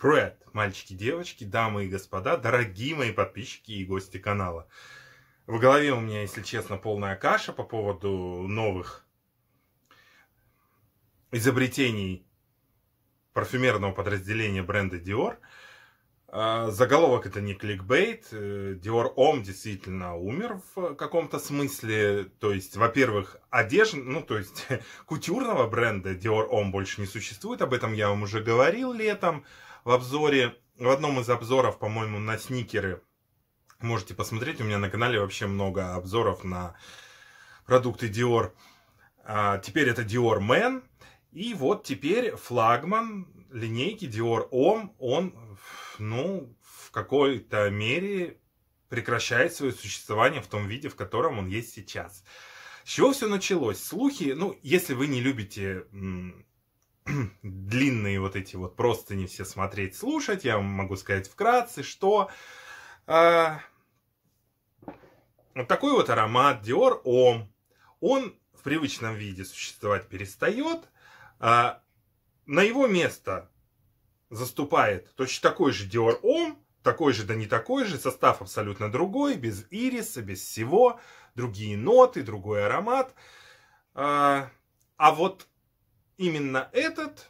Привет, мальчики, девочки, дамы и господа, дорогие мои подписчики и гости канала. В голове у меня, если честно, полная каша по поводу новых изобретений парфюмерного подразделения бренда Dior. А, заголовок это не кликбейт. Э, Dior Ом действительно умер в каком-то смысле. То есть, во-первых, одежда, ну, то есть, кутюрного бренда Dior Ом больше не существует. Об этом я вам уже говорил летом в обзоре, в одном из обзоров, по-моему, на сникеры. Можете посмотреть, у меня на канале вообще много обзоров на продукты Dior. А, теперь это Dior Man. И вот теперь флагман линейки Dior Homme, он, ну, в какой-то мере прекращает свое существование в том виде, в котором он есть сейчас. С чего все началось? Слухи, ну, если вы не любите длинные вот эти вот просто не все смотреть, слушать. Я могу сказать вкратце, что э, вот такой вот аромат Dior Om, он в привычном виде существовать перестает. Э, на его место заступает точно такой же Dior Om, такой же, да не такой же, состав абсолютно другой, без ириса, без всего, другие ноты, другой аромат. Э, а вот именно этот,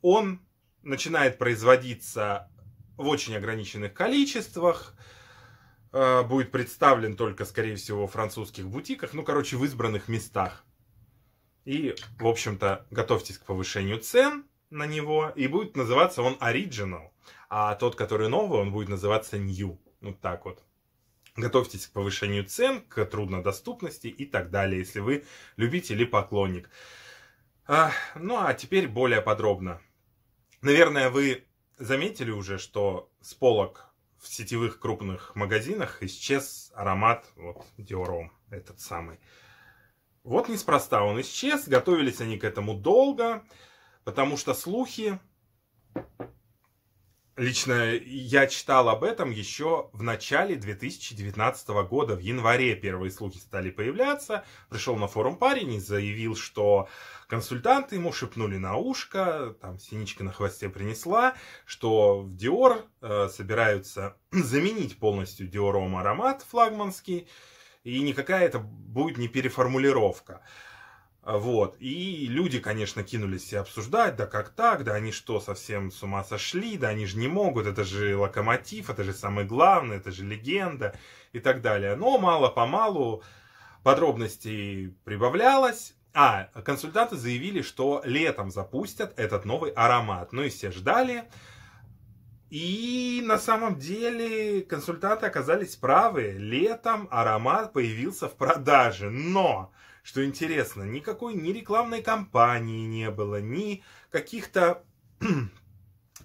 он начинает производиться в очень ограниченных количествах, э, будет представлен только, скорее всего, в французских бутиках, ну, короче, в избранных местах. И, в общем-то, готовьтесь к повышению цен на него, и будет называться он Original, а тот, который новый, он будет называться New, вот так вот. Готовьтесь к повышению цен, к труднодоступности и так далее, если вы любитель или поклонник. А, ну а теперь более подробно. Наверное, вы заметили уже, что с полок в сетевых крупных магазинах исчез аромат вот Диором этот самый. Вот неспроста он исчез, готовились они к этому долго, потому что слухи Лично я читал об этом еще в начале 2019 года, в январе первые слухи стали появляться. Пришел на форум парень и заявил, что консультанты ему шепнули на ушко, там синичка на хвосте принесла, что в Dior э, собираются заменить полностью Dior аромат флагманский, и никакая это будет не переформулировка. А, вот. И люди, конечно, кинулись все обсуждать, да как так, да они что, совсем с ума сошли, да они же не могут, это же локомотив, это же самое главное, это же легенда и так далее. Но мало-помалу подробностей прибавлялось. А, консультанты заявили, что летом запустят этот новый аромат. Ну и все ждали. И на самом деле консультанты оказались правы. Летом аромат появился в продаже. Но что интересно, никакой ни рекламной кампании не было, ни каких-то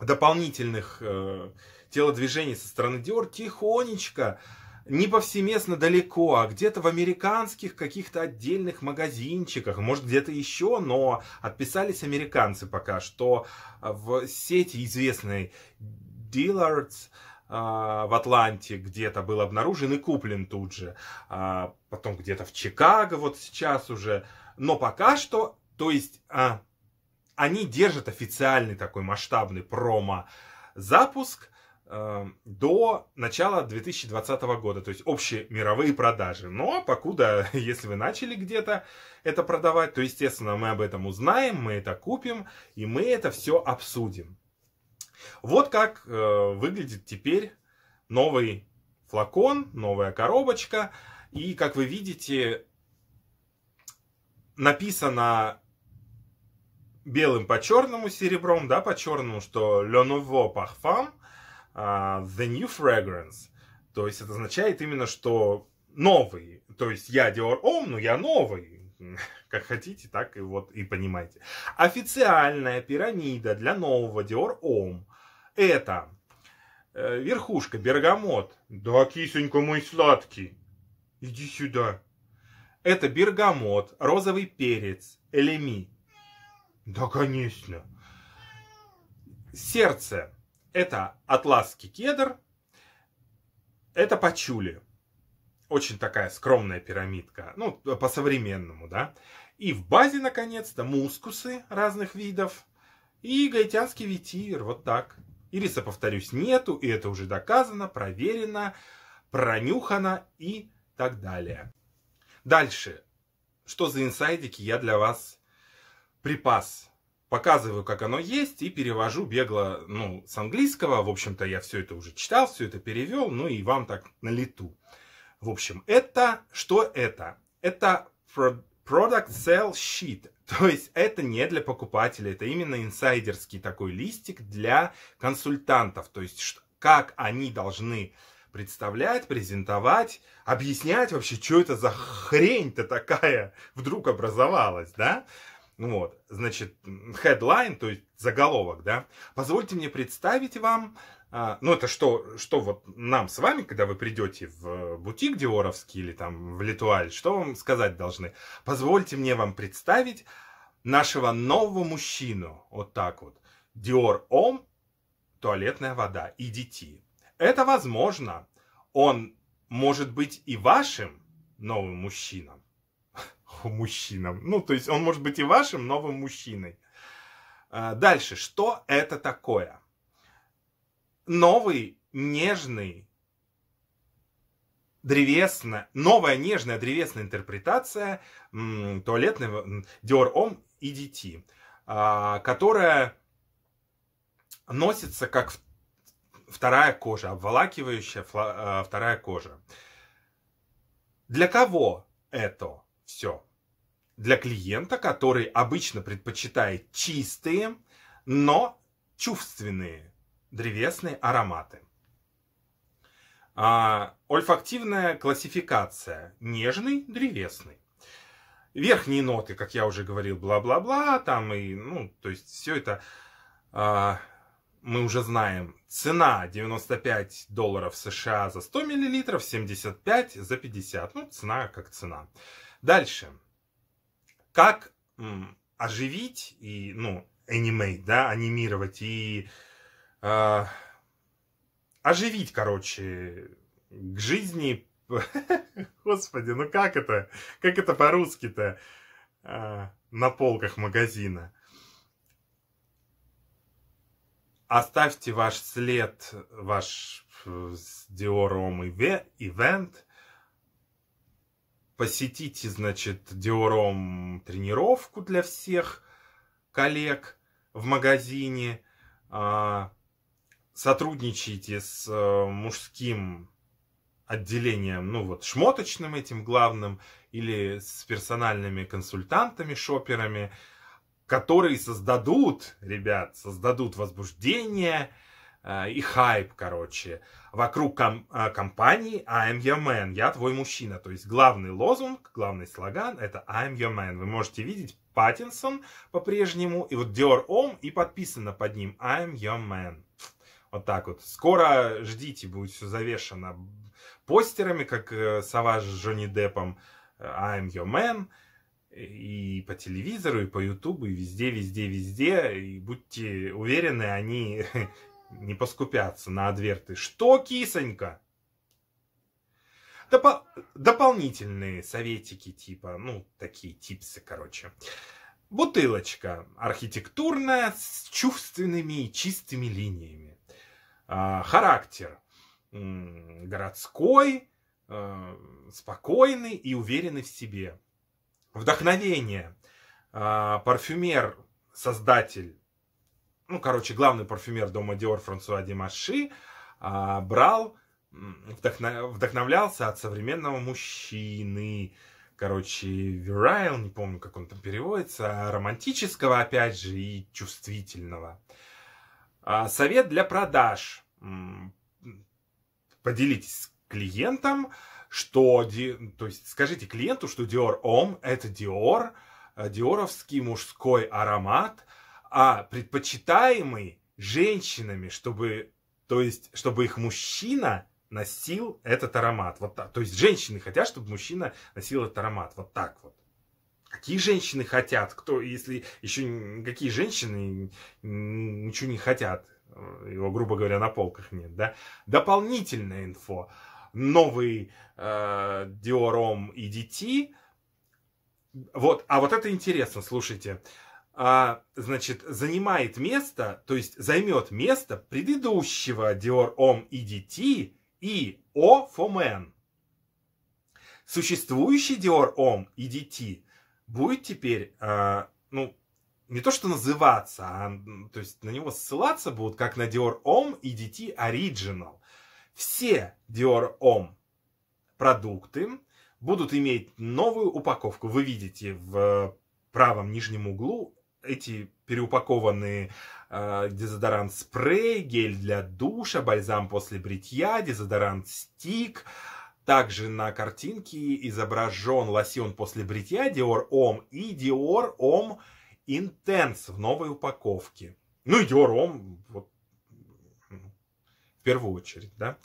дополнительных э, телодвижений со стороны Dior тихонечко, не повсеместно далеко, а где-то в американских каких-то отдельных магазинчиках, может где-то еще, но отписались американцы пока, что э, в сети известной Dillard's а, в Атланте где-то был обнаружен и куплен тут же. А потом где-то в Чикаго вот сейчас уже. Но пока что, то есть а, они держат официальный такой масштабный промо-запуск а, до начала 2020 года, то есть общие мировые продажи. Но покуда, если вы начали где-то это продавать, то, естественно, мы об этом узнаем, мы это купим, и мы это все обсудим. Вот как э, выглядит теперь новый флакон, новая коробочка. И, как вы видите, написано белым по черному, серебром, да, по черному, что Le Nouveau Parfum, uh, The New Fragrance. То есть это означает именно, что новый. То есть я Dior Homme, но я новый. Как хотите, так и вот и понимаете. Официальная пирамида для нового Диор Ом это э, верхушка, бергамот. Да, кисонька мой сладкий, иди сюда. Это бергамот, розовый перец, элеми. Да, конечно. Сердце. Это атласский кедр. Это пачули. Очень такая скромная пирамидка. Ну, по-современному, да. И в базе, наконец-то, мускусы разных видов. И гаитянский ветивер, вот так. Ириса, повторюсь, нету, и это уже доказано, проверено, пронюхано и так далее. Дальше. Что за инсайдики я для вас припас? Показываю, как оно есть, и перевожу бегло ну, с английского. В общем-то, я все это уже читал, все это перевел, ну и вам так на лету. В общем, это... Что это? Это Product Sell Sheet. То есть это не для покупателя, это именно инсайдерский такой листик для консультантов. То есть как они должны представлять, презентовать, объяснять вообще, что это за хрень-то такая вдруг образовалась, да? Вот, значит, headline, то есть заголовок, да? Позвольте мне представить вам а, ну, это что, что вот нам с вами, когда вы придете в э, бутик Диоровский или там в Литуаль, что вам сказать должны? Позвольте мне вам представить нашего нового мужчину. Вот так вот. Диор Ом, туалетная вода и дети. Это возможно. Он может быть и вашим новым мужчином. Мужчинам. Ну, то есть он может быть и вашим новым мужчиной. А, дальше. Что это такое? новый нежный древесно, новая нежная древесная интерпретация туалетного Dior Homme и DT, а, которая носится как вторая кожа, обволакивающая а, вторая кожа. Для кого это все? Для клиента, который обычно предпочитает чистые, но чувственные древесные ароматы. А, ольфактивная классификация. Нежный, древесный. Верхние ноты, как я уже говорил, бла-бла-бла, там и, ну, то есть все это а, мы уже знаем. Цена 95 долларов США за 100 миллилитров, 75 за 50. Ну, цена как цена. Дальше. Как оживить и, ну, анимейт, да, анимировать и а, оживить, короче, к жизни. Господи, ну как это? Как это по-русски-то а, на полках магазина? Оставьте ваш след, ваш диором ивент. Посетите, значит, диором тренировку для всех коллег в магазине. А, сотрудничаете с э, мужским отделением, ну вот шмоточным этим главным, или с персональными консультантами, шоперами, которые создадут, ребят, создадут возбуждение э, и хайп, короче, вокруг ком- э, компании I'm your man, я твой мужчина. То есть главный лозунг, главный слоган это I'm your man. Вы можете видеть Паттинсон по-прежнему, и вот Dior Ом, и подписано под ним I'm your man. Вот так вот. Скоро ждите, будет все завешено постерами, как э, Саваж с Джонни Деппом э, «I'm your man», и по телевизору, и по ютубу, и везде, везде, везде. И будьте уверены, они не поскупятся на адверты. Что, кисонька? Допо- дополнительные советики типа, ну, такие типсы, короче. Бутылочка архитектурная с чувственными и чистыми линиями. А, характер городской, э, спокойный и уверенный в себе. Вдохновение. А, парфюмер, создатель, ну, короче, главный парфюмер дома Диор Франсуа Димаши, а, брал, вдохновлялся от современного мужчины, короче, вирайл, не помню, как он там переводится, романтического, опять же, и чувствительного. Uh, а совет для продаж. Поделитесь с клиентом, что, то есть скажите клиенту, что Dior Ом это Dior, э, диоровский мужской аромат, а предпочитаемый женщинами, чтобы, то есть, чтобы их мужчина носил этот аромат. Вот так. То есть женщины хотят, чтобы мужчина носил этот аромат. Вот так вот. Какие женщины хотят? Кто, если еще какие женщины ничего не хотят? Э, его, грубо говоря, на полках нет, да? Дополнительная инфо. Новый э, Диором и DT. Вот, а вот это интересно, слушайте. А, значит, занимает место, то есть займет место предыдущего Dior и DT и O for Men. Существующий Dior и DT будет теперь, э, ну, не то что называться, а, то есть на него ссылаться будут как на Dior Homme и DT Original. Все Dior Homme продукты будут иметь новую упаковку. Вы видите в э, правом нижнем углу эти переупакованные э, а, дезодорант спрей, гель для душа, бальзам после бритья, дезодорант стик, э, также на картинке изображен лосьон после бритья Dior Homme и Dior Homme Intense в новой упаковке. Ну и Dior Homme вот, в первую очередь, да,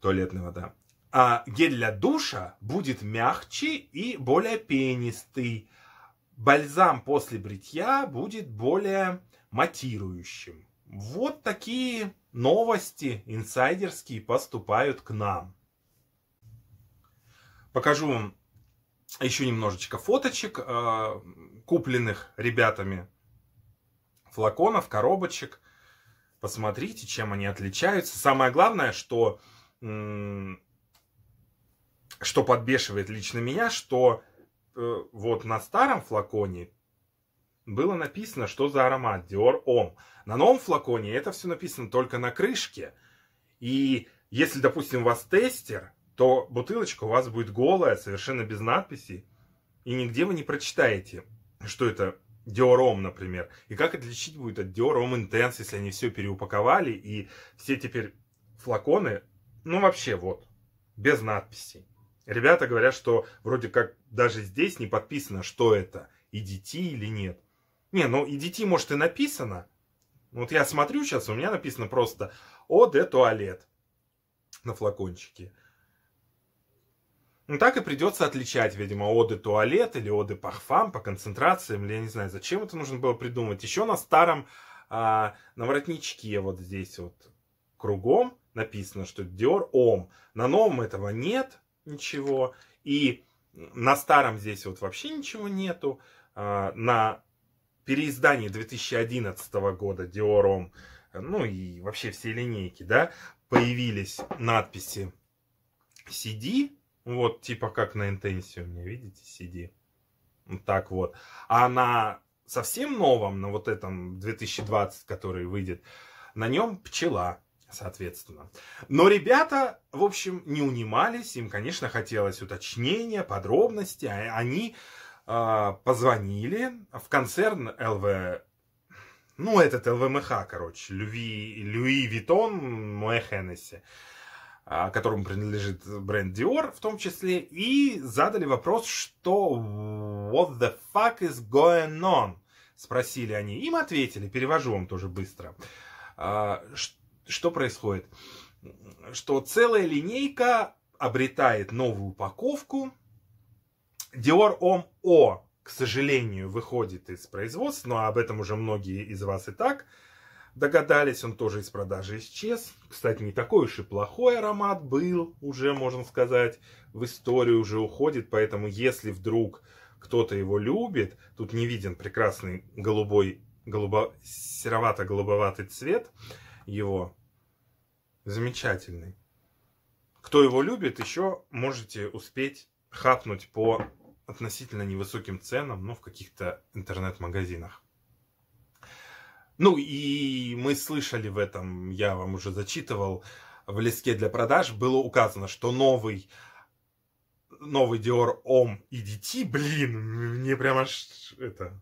туалетная вода. А гель для душа будет мягче и более пенистый. Бальзам после бритья будет более матирующим. Вот такие новости инсайдерские поступают к нам. Покажу вам еще немножечко фоточек, э, купленных ребятами флаконов, коробочек. Посмотрите, чем они отличаются. Самое главное, что, что подбешивает лично меня, что э, вот на старом флаконе было написано, что за аромат Dior Homme. На новом флаконе это все написано только на крышке. И если, допустим, у вас тестер, то бутылочка у вас будет голая, совершенно без надписи, и нигде вы не прочитаете, что это Диором, например. И как отличить будет от Диором Intense, если они все переупаковали, и все теперь флаконы, ну вообще вот, без надписей. Ребята говорят, что вроде как даже здесь не подписано, что это, и EDT или нет. Не, ну и EDT, может, и написано. Вот я смотрю сейчас, у меня написано просто ОД туалет на флакончике. Ну, так и придется отличать, видимо, оды туалет или оды парфам по концентрациям. Я не знаю, зачем это нужно было придумать. Еще на старом, а, на воротничке вот здесь вот кругом написано, что Dior Ом. На новом этого нет ничего. И на старом здесь вот вообще ничего нету. А, на переиздании 2011 года Dior Ом, ну и вообще все линейки, да, появились надписи CD, вот, типа как на интенсе у меня, видите, сиди. Вот так вот. А на совсем новом, на вот этом 2020, который выйдет, на нем пчела, соответственно. Но ребята, в общем, не унимались. Им, конечно, хотелось уточнения, подробности. А, они э, позвонили в концерн ЛВ... Ну, этот ЛВМХ, короче, Люви, Люи Витон Муэхеннесси. А, которому принадлежит бренд Dior в том числе, и задали вопрос, что «What the fuck is going on?» спросили они. Им ответили, перевожу вам тоже быстро, а, что происходит. Что целая линейка обретает новую упаковку. Dior Homme к сожалению, выходит из производства, но об этом уже многие из вас и так Догадались, он тоже из продажи исчез. Кстати, не такой уж и плохой аромат был, уже можно сказать, в историю уже уходит. Поэтому, если вдруг кто-то его любит, тут не виден прекрасный голубой, голубо, серовато-голубоватый цвет его. Замечательный. Кто его любит, еще можете успеть хапнуть по относительно невысоким ценам, но ну, в каких-то интернет-магазинах. Ну и мы слышали в этом, я вам уже зачитывал, в листке для продаж было указано, что новый новый Dior Ом и DT, блин, мне прямо аж это...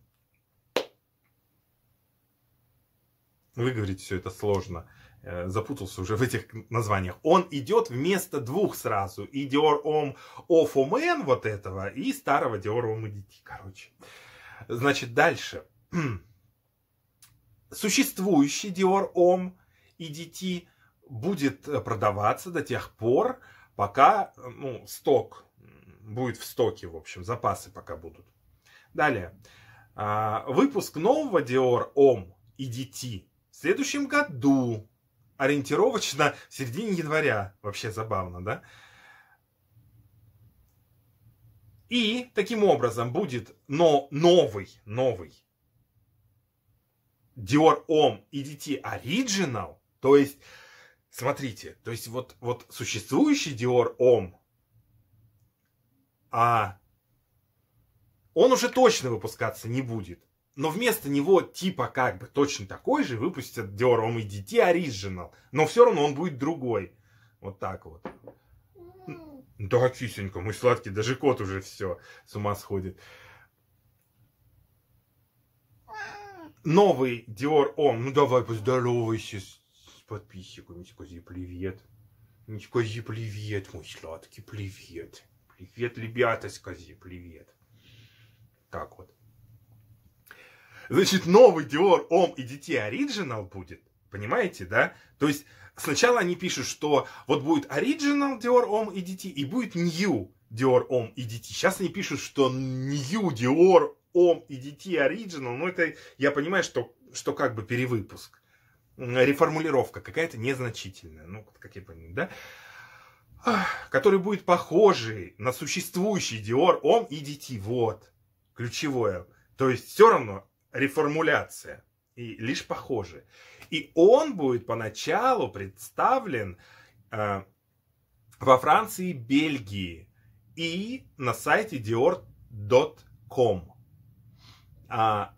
Выговорить все это сложно. Э, запутался уже в этих названиях. Он идет вместо двух сразу. И Dior Om Off Man вот этого, и старого Dior Om и DT, короче. Значит, дальше. существующий Dior Homme и DT будет э, продаваться до тех пор, пока э, ну, сток будет в стоке, в общем, запасы пока будут. Далее. А, выпуск нового Dior Homme и DT в следующем году, ориентировочно в середине января, вообще забавно, да? И таким образом будет но новый, новый Dior Homme и DT Original, то есть, смотрите, то есть вот, вот существующий Dior Homme, а он уже точно выпускаться не будет. Но вместо него типа как бы точно такой же выпустят Dior Homme и DT Original. Но все равно он будет другой. Вот так вот. Да, кисенька, мой сладкий, даже кот уже все с ума сходит. новый Dior Ом. Ну давай поздоровайся с, с подписчиками. Скажи привет. скажи привет, мой сладкий, привет. Привет, ребята, скажи привет. Так вот. Значит, новый Dior Ом и DT Original будет. Понимаете, да? То есть сначала они пишут, что вот будет Original Dior Ом и DT и будет New Dior Ом и DT. Сейчас они пишут, что New Dior Ом и DT Original, ну это, я понимаю, что, что как бы перевыпуск. Реформулировка какая-то незначительная, ну, как я понимаю, да? Который будет похожий на существующий Dior Ом и DT, вот, ключевое. То есть все равно реформуляция и лишь похожи. И он будет поначалу представлен э, во Франции и Бельгии и на сайте dior.com. А,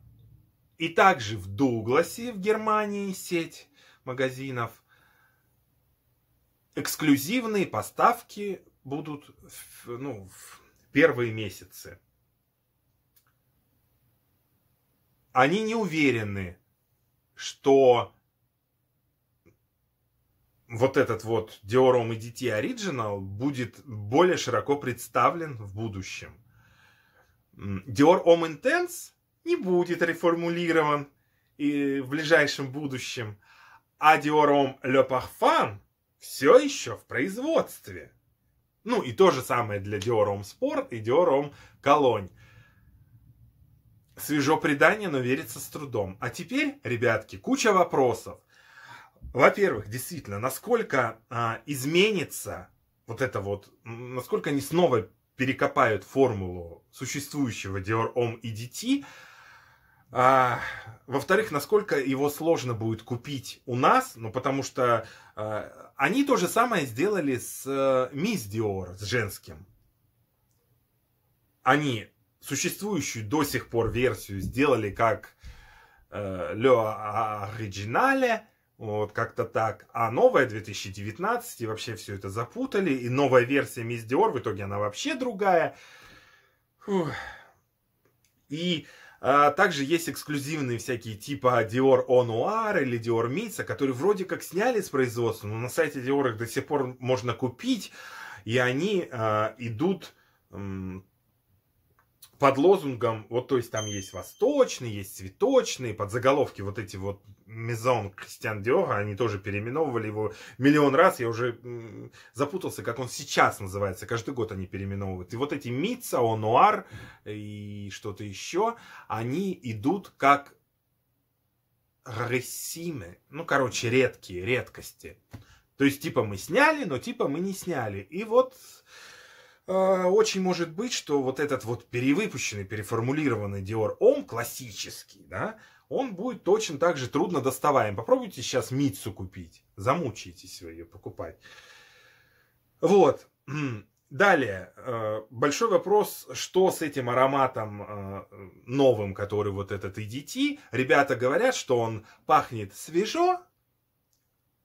и также в Дугласе, в Германии, сеть магазинов. Эксклюзивные поставки будут в, ну, в первые месяцы. Они не уверены, что вот этот вот Диором и DT Original будет более широко представлен в будущем. Dior Homme Intense не будет реформулирован и в ближайшем будущем. А Диором Le Parfum все еще в производстве. Ну и то же самое для Диором Спорт и Диором Колонь. Свежо предание, но верится с трудом. А теперь, ребятки, куча вопросов. Во-первых, действительно, насколько а, изменится вот это вот, насколько они снова перекопают формулу существующего Dior Homme и DT, а, во-вторых, насколько его сложно будет купить у нас, ну потому что а, они то же самое сделали с а, Мисс Диор, с женским. Они существующую до сих пор версию сделали как э, Ле Оригинале, вот как-то так. А новая 2019, и вообще все это запутали. И новая версия Мисс Диор, в итоге она вообще другая. Фух. И а, также есть эксклюзивные всякие типа Dior Onoir или Dior Mica, которые вроде как сняли с производства, но на сайте Dior их до сих пор можно купить, и они а, идут под лозунгом, вот то есть там есть восточный, есть цветочный, под заголовки вот эти вот Мезон Кристиан Диора, они тоже переименовывали его миллион раз, я уже запутался, как он сейчас называется, каждый год они переименовывают. И вот эти Митца, Онуар и что-то еще, они идут как ресимы, ну, короче, редкие, редкости. То есть, типа, мы сняли, но типа мы не сняли. И вот Э, очень может быть, что вот этот вот перевыпущенный, переформулированный Dior Ом классический, да, он будет точно так же трудно доставаем. Попробуйте сейчас Митсу купить, замучаетесь вы ее покупать. Вот. Далее, э, большой вопрос, что с этим ароматом э, новым, который вот этот EDT. Ребята говорят, что он пахнет свежо,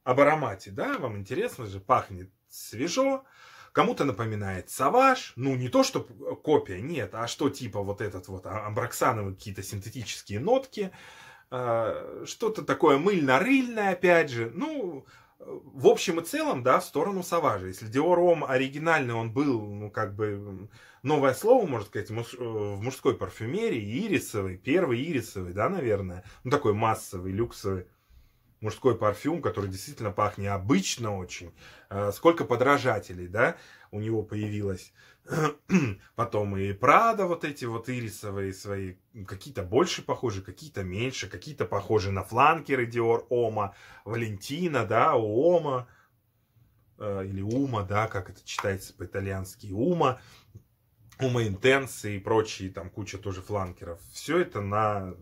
об аромате, да, вам интересно же, пахнет свежо, Кому-то напоминает Саваж, ну не то, что э, копия, нет, а что типа вот этот вот а, амбраксановые какие-то синтетические нотки, а, что-то такое мыльно-рыльное, опять же. Ну, э, в общем и целом, да, в сторону Саважа. Если Диором оригинальный, он был, ну, как бы, новое слово, можно сказать, э, в мужской парфюмерии, ирисовый, первый ирисовый, да, наверное, ну, такой массовый, люксовый мужской парфюм, который действительно пахнет обычно очень. А, сколько подражателей, да, у него появилось. Потом и Прада вот эти вот ирисовые свои, какие-то больше похожи, какие-то меньше, какие-то похожи на фланкеры Диор Ома, Валентина, да, у Ома, э, или Ума, да, как это читается по-итальянски, Ума, Ума Интенсы и прочие, там куча тоже фланкеров. Все это на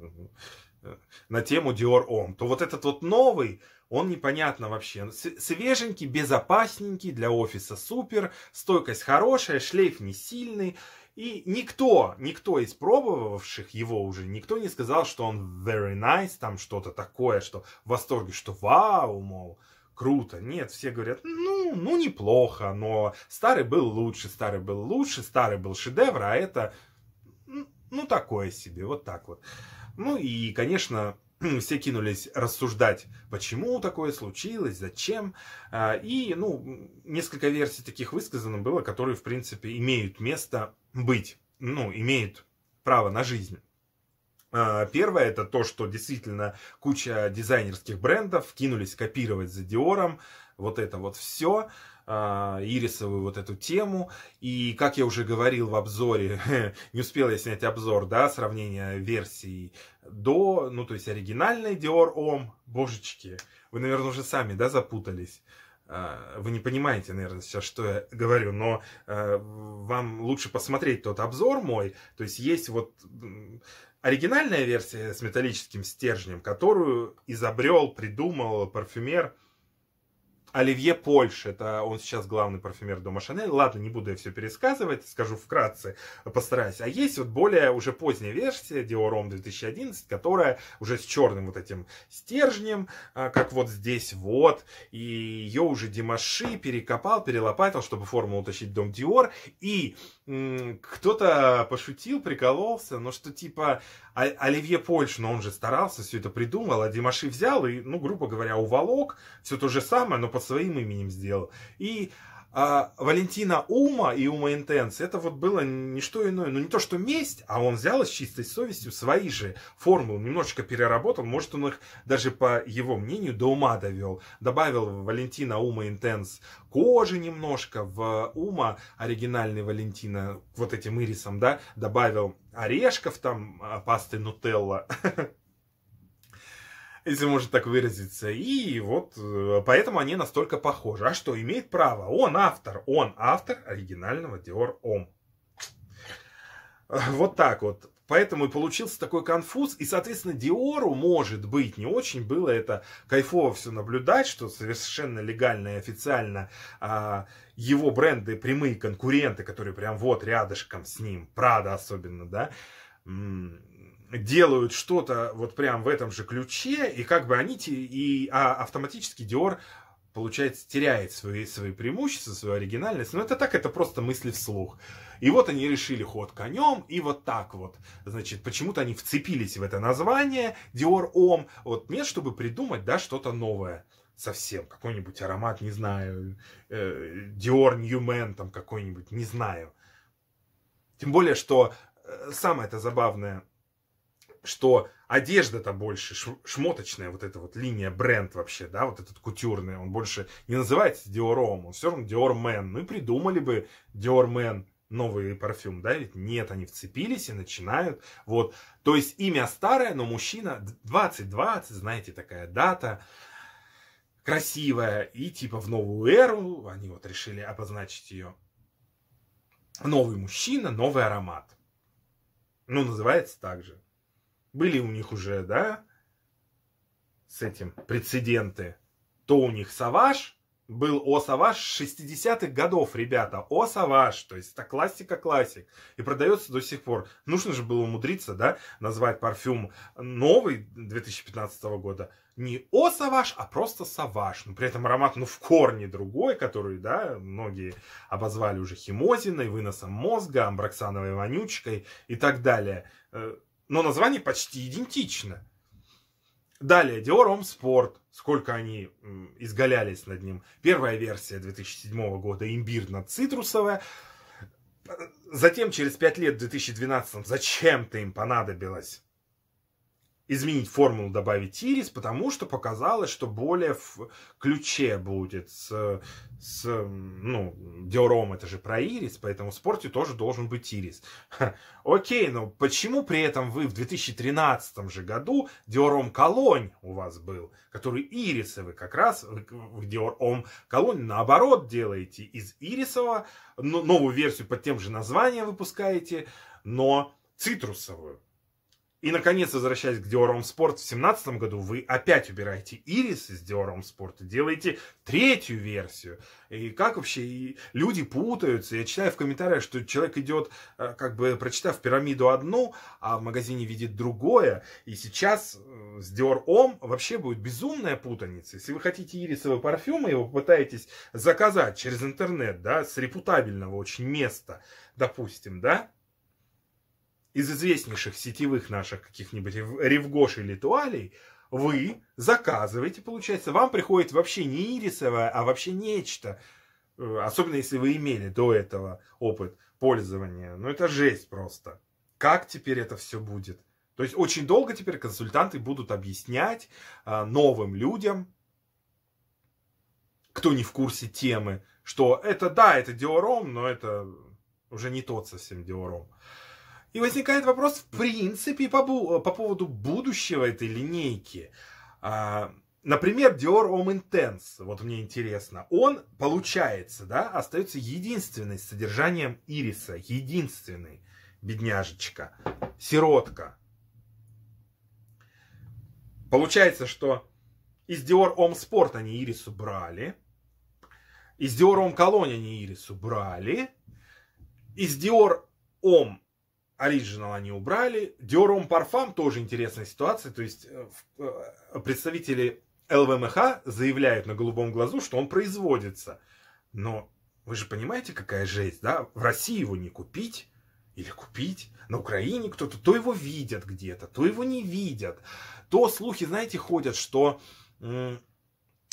на тему Dior Ом, то вот этот вот новый, он непонятно вообще. Свеженький, безопасненький, для офиса супер, стойкость хорошая, шлейф не сильный. И никто, никто из пробовавших его уже, никто не сказал, что он very nice, там что-то такое, что в восторге, что вау, мол, круто. Нет, все говорят, ну, ну неплохо, но старый был лучше, старый был лучше, старый был шедевр, а это, ну, ну такое себе, вот так вот. Ну и, конечно, все кинулись рассуждать, почему такое случилось, зачем. А, и, ну, несколько версий таких высказано было, которые, в принципе, имеют место быть, ну, имеют право на жизнь. А, первое это то, что действительно куча дизайнерских брендов кинулись копировать за Диором вот это вот все. А, ирисовую вот эту тему. И, как я уже говорил в обзоре, не успел я снять обзор, да, сравнение версий до, ну, то есть оригинальной Dior ом Божечки, вы, наверное, уже сами, да, запутались. А, вы не понимаете, наверное, сейчас, что я говорю, но а, вам лучше посмотреть тот обзор мой. То есть есть вот оригинальная версия с металлическим стержнем, которую изобрел, придумал парфюмер – Оливье Польш, это он сейчас главный парфюмер дома Шанель. Ладно, не буду я все пересказывать, скажу вкратце, постараюсь. А есть вот более уже поздняя версия Dior 2011, которая уже с черным вот этим стержнем, а, как вот здесь вот. И ее уже Димаши перекопал, перелопатил, чтобы форму утащить дом Диор. И кто-то пошутил, прикололся, но что типа Оливье Польш, но он же старался, все это придумал, а Димаши взял и, ну, грубо говоря, уволок, все то же самое, но под своим именем сделал. И а Валентина Ума и Ума Интенс, это вот было не что иное, ну не то что месть, а он взял с чистой совестью свои же формулы, немножечко переработал, может он их даже по его мнению до ума довел. Добавил Валентина Ума Интенс кожи немножко, в Ума оригинальный Валентина вот этим ирисом, да, добавил орешков там, а, пасты Нутелла, если можно так выразиться. И вот э, поэтому они настолько похожи. А что, имеет право? Он автор. Он автор оригинального Dior Ом. Э, вот так вот. Поэтому и получился такой конфуз. И, соответственно, Диору, может быть, не очень было это кайфово все наблюдать, что совершенно легально и официально а, его бренды, прямые конкуренты, которые прям вот рядышком с ним, Прада особенно, да, делают что-то вот прям в этом же ключе, и как бы они, и а автоматически Dior получается, теряет свои, свои преимущества, свою оригинальность. Но ну, это так, это просто мысли вслух. И вот они решили ход конем, и вот так вот. Значит, почему-то они вцепились в это название Dior Ом. Вот нет, чтобы придумать, да, что-то новое совсем. Какой-нибудь аромат, не знаю, э, Dior New Man там какой-нибудь, не знаю. Тем более, что э, самое-то забавное – что одежда-то больше шмоточная, вот эта вот линия бренд вообще, да, вот этот кутюрный, он больше не называется Диором, он все равно диормен Man. Ну и придумали бы диормен новый парфюм, да, ведь нет, они вцепились и начинают, вот. То есть имя старое, но мужчина 2020, знаете, такая дата, красивая, и типа в новую эру, они вот решили обозначить ее. Новый мужчина, новый аромат. Ну, называется так же. Были у них уже, да, с этим прецеденты. То у них Саваш, был О Саваш 60-х годов, ребята. О Саваш, то есть это классика-классик. И продается до сих пор. Нужно же было умудриться, да, назвать парфюм новый 2015 года не О Саваш, а просто Саваш. Но при этом аромат, ну, в корне другой, который, да, многие обозвали уже химозиной, выносом мозга, Амброксановой вонючкой и так далее. Э, но название почти идентично. Далее, Dior Homme Sport. Сколько они изгалялись над ним. Первая версия 2007 года имбирно-цитрусовая. Затем, через 5 лет, в 2012, зачем-то им понадобилось изменить формулу, добавить ирис, потому что показалось, что более в ключе будет с, с ну, Диором это же про ирис, поэтому в спорте тоже должен быть ирис. Окей, но почему при этом вы в 2013 же году Диором Колонь у вас был, который ирисовый, как раз в Диором Колонь наоборот делаете из ирисового, новую версию под тем же названием выпускаете, но цитрусовую. И, наконец, возвращаясь к Диором Спорт в 2017 году вы опять убираете ирис из Диором Спорта, делаете третью версию. И как вообще и люди путаются. Я читаю в комментариях, что человек идет, э, как бы прочитав пирамиду одну, а в магазине видит другое. И сейчас э, с Dior Home вообще будет безумная путаница. Если вы хотите ирисовый парфюм, и его пытаетесь заказать через интернет, да, с репутабельного очень места, допустим, да, из известнейших сетевых наших каких-нибудь ревгош или туалей, вы заказываете, получается, вам приходит вообще не ирисовое, а вообще нечто. Э, особенно если вы имели до этого опыт пользования. Ну это жесть просто. Как теперь это все будет? То есть очень долго теперь консультанты будут объяснять э, новым людям, кто не в курсе темы, что это да, это диором, но это уже не тот совсем диором. И возникает вопрос, в принципе, по, э, по поводу будущего этой линейки. А, например, Dior Homme Intense, вот мне интересно. Он, получается, да, остается единственной с содержанием ириса, единственный бедняжечка, сиротка. Получается, что из Dior Homme Sport они Ирису брали, из Dior Homme Cologne они Ирису брали, из Dior Homme Оригинал они убрали. Диором Parfum тоже интересная ситуация. То есть э, э, представители ЛВМХ заявляют на голубом глазу, что он производится. Но вы же понимаете, какая жесть, да? В России его не купить или купить. На Украине кто-то то его видят где-то, то его не видят. То слухи, знаете, ходят, что на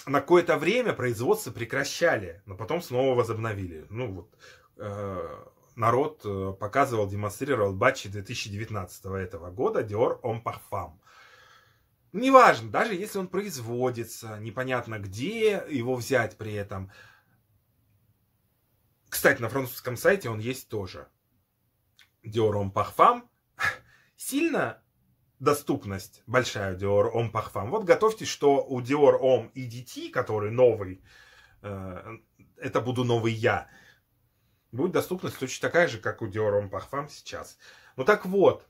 какое-то время производство прекращали, но потом снова возобновили. Ну вот, э народ э, показывал, демонстрировал батчи 2019 этого года Dior Homme Parfum. Неважно, даже если он производится, непонятно где его взять при этом. Кстати, на французском сайте он есть тоже. Dior Homme Parfum. Сильно доступность большая у Dior Homme Parfum. Вот готовьтесь, что у Dior Homme EDT, который новый, э, это буду новый я – будет доступность точно такая же, как у Dior Homme Parfum сейчас. Ну так вот,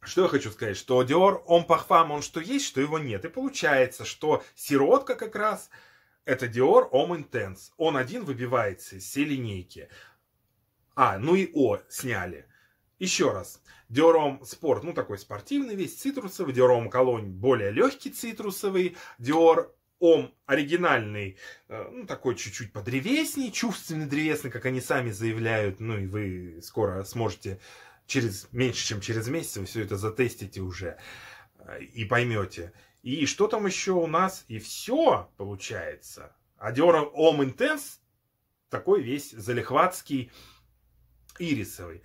что я хочу сказать, что Dior Homme Parfum, он что есть, что его нет. И получается, что сиротка как раз, это Dior Homme Intense. Он один выбивается из всей линейки. А, ну и О сняли. Еще раз. Диором спорт, ну такой спортивный весь, цитрусовый. Диором колонь более легкий цитрусовый. Диор он оригинальный, э, ну, такой чуть-чуть подревесней, чувственно древесный, как они сами заявляют, ну, и вы скоро сможете через меньше, чем через месяц вы все это затестите уже э, и поймете. И что там еще у нас? И все получается. Адера Ом Интенс такой весь залихватский ирисовый.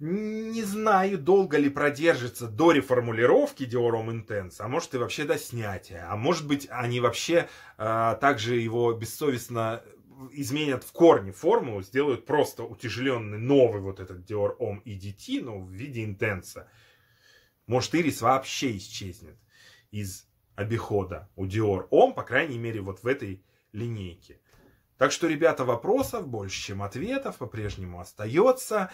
Не знаю, долго ли продержится до реформулировки Diorum Intense, а может и вообще до снятия. А может быть, они вообще э, также его бессовестно изменят в корне форму, сделают просто утяжеленный новый вот этот Dior EDT, но в виде интенса. Может, Ирис вообще исчезнет из обихода у Dior по крайней мере, вот в этой линейке. Так что, ребята, вопросов больше, чем ответов по-прежнему остается.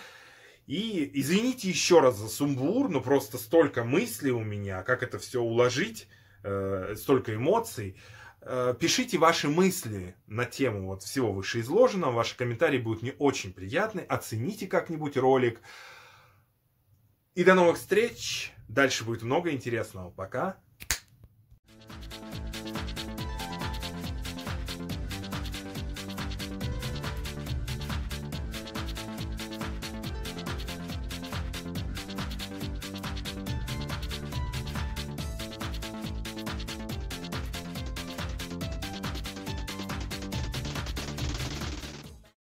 И извините еще раз за сумбур, но просто столько мыслей у меня, как это все уложить, э, столько эмоций. Э, пишите ваши мысли на тему вот всего вышеизложенного, ваши комментарии будут мне очень приятны, оцените как-нибудь ролик. И до новых встреч, дальше будет много интересного, пока.